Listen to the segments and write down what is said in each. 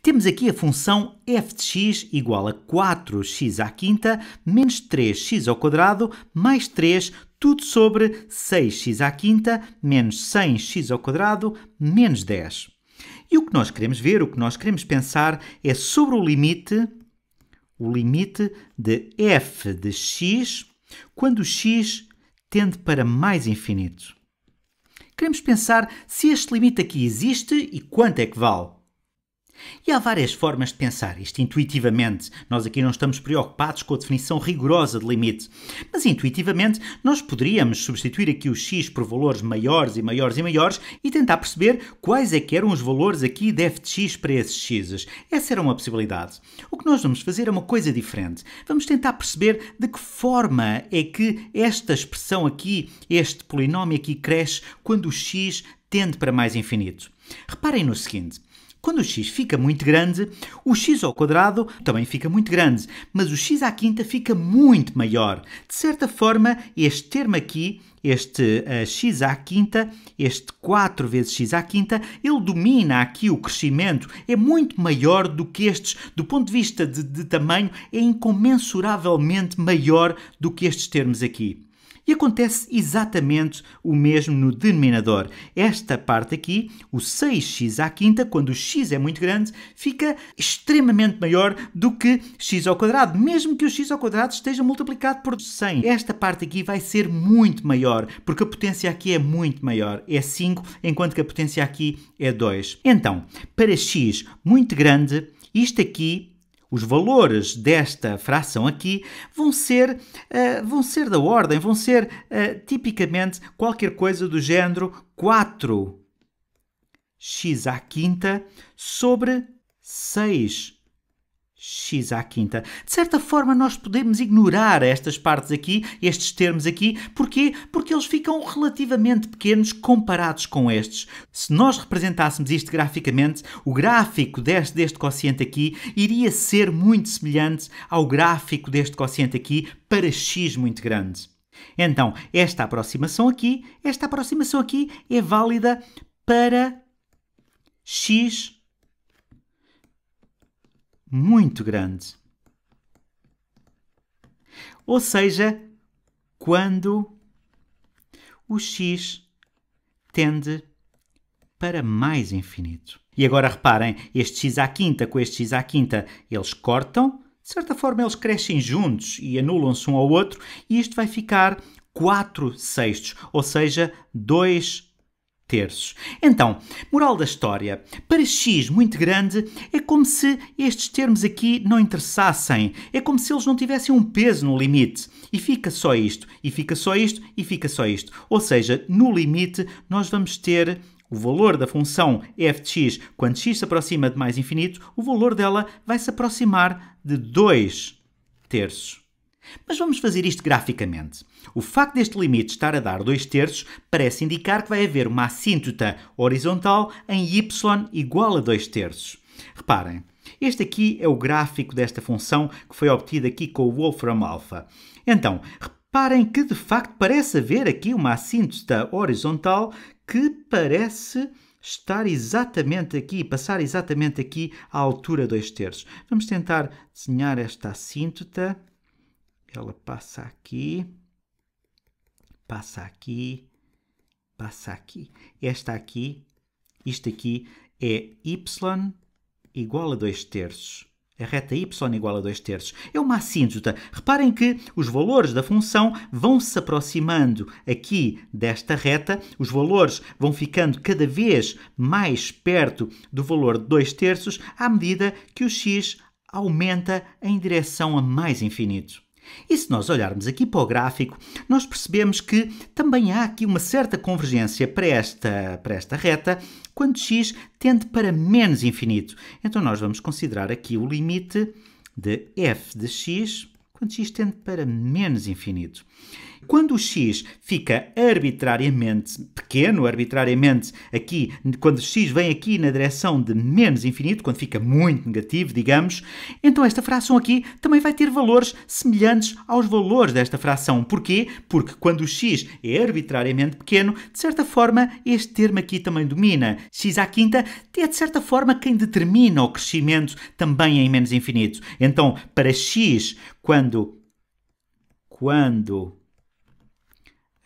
Temos aqui a função f de x igual a 4x à quinta menos 3x ao quadrado mais 3 tudo sobre 6x à quinta menos 100x ao quadrado menos 10. E o que nós queremos ver, o que nós queremos pensar é sobre o limite, o limite de f de x quando x tende para mais infinito. Queremos pensar se este limite aqui existe e quanto é que vale. E há várias formas de pensar isto intuitivamente. Nós aqui não estamos preocupados com a definição rigorosa de limite, mas intuitivamente nós poderíamos substituir aqui o x por valores maiores e maiores e maiores e tentar perceber quais é que eram os valores aqui de f de x para esses x's. Essa era uma possibilidade. O que nós vamos fazer é uma coisa diferente. Vamos tentar perceber de que forma é que esta expressão aqui, este polinómio aqui cresce quando o x tende para mais infinito. Reparem no seguinte. Quando o x fica muito grande, o x ao quadrado também fica muito grande, mas o x à quinta fica muito maior. De certa forma, este termo aqui, este uh, x à quinta, este 4 vezes x à quinta, ele domina aqui o crescimento, é muito maior do que estes, do ponto de vista de, de tamanho, é incomensuravelmente maior do que estes termos aqui. E acontece exatamente o mesmo no denominador. Esta parte aqui, o 6x à quinta, quando o x é muito grande, fica extremamente maior do que x ao quadrado, mesmo que o x ao quadrado esteja multiplicado por 100. Esta parte aqui vai ser muito maior, porque a potência aqui é muito maior, é 5, enquanto que a potência aqui é 2. Então, para x muito grande, isto aqui os valores desta fração aqui vão ser, uh, vão ser da ordem, vão ser uh, tipicamente qualquer coisa do género 4 x à quinta sobre 6 x à quinta. De certa forma, nós podemos ignorar estas partes aqui, estes termos aqui. Porquê? Porque eles ficam relativamente pequenos comparados com estes. Se nós representássemos isto graficamente, o gráfico deste, deste quociente aqui iria ser muito semelhante ao gráfico deste quociente aqui para x muito grande. Então, esta aproximação aqui, esta aproximação aqui é válida para x muito grande. Ou seja, quando o x tende para mais infinito. E agora reparem, este x à quinta com este x à quinta, eles cortam, de certa forma eles crescem juntos e anulam-se um ao outro, e isto vai ficar 4 sextos, ou seja, 2 terços. Então, moral da história: para x muito grande, é como se estes termos aqui não interessassem, é como se eles não tivessem um peso no limite. E fica só isto, e fica só isto, e fica só isto. Ou seja, no limite, nós vamos ter o valor da função f de x, quando x se aproxima de mais infinito, o valor dela vai se aproximar de 2 terços. Mas vamos fazer isto graficamente. O facto deste limite estar a dar 2 terços parece indicar que vai haver uma assíntota horizontal em y igual a 2 terços. Reparem, este aqui é o gráfico desta função que foi obtida aqui com o Wolfram alpha. Então, reparem que de facto parece haver aqui uma assíntota horizontal que parece estar exatamente aqui, passar exatamente aqui à altura 2 terços. Vamos tentar desenhar esta assíntota ela passa aqui, passa aqui, passa aqui. Esta aqui, isto aqui é y igual a 2 terços. A reta y igual a 2 terços. É uma assíntota. Reparem que os valores da função vão se aproximando aqui desta reta, os valores vão ficando cada vez mais perto do valor de 2 terços à medida que o x aumenta em direção a mais infinito. E se nós olharmos aqui para o gráfico, nós percebemos que também há aqui uma certa convergência para esta, para esta reta, quando x tende para menos infinito. Então nós vamos considerar aqui o limite de f de x quando x tende para menos infinito. Quando o x fica arbitrariamente pequeno, arbitrariamente aqui, quando x vem aqui na direção de menos infinito, quando fica muito negativo, digamos, então esta fração aqui também vai ter valores semelhantes aos valores desta fração. Porquê? Porque quando o x é arbitrariamente pequeno, de certa forma este termo aqui também domina. x à quinta é de certa forma quem determina o crescimento também é em menos infinito. Então, para x, quando quando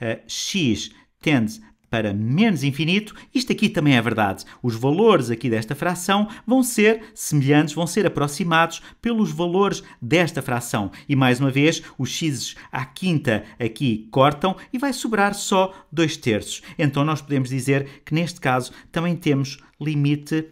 eh, x tende para menos infinito, isto aqui também é verdade. Os valores aqui desta fração vão ser semelhantes, vão ser aproximados pelos valores desta fração. E mais uma vez, os x's à quinta aqui cortam e vai sobrar só 2 terços. Então nós podemos dizer que neste caso também temos limite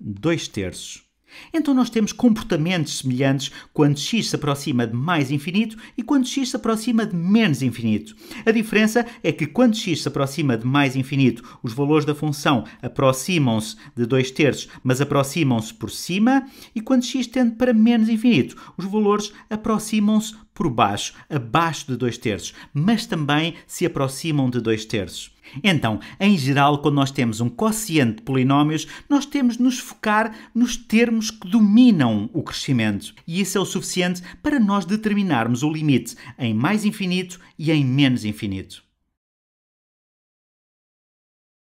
2 terços. Então nós temos comportamentos semelhantes quando x se aproxima de mais infinito e quando x se aproxima de menos infinito. A diferença é que quando x se aproxima de mais infinito, os valores da função aproximam-se de 2 terços, mas aproximam-se por cima, e quando x tende para menos infinito, os valores aproximam-se por baixo, abaixo de 2 terços, mas também se aproximam de 2 terços. Então, em geral, quando nós temos um quociente de polinómios, nós temos de nos focar nos termos que dominam o crescimento. E isso é o suficiente para nós determinarmos o limite em mais infinito e em menos infinito.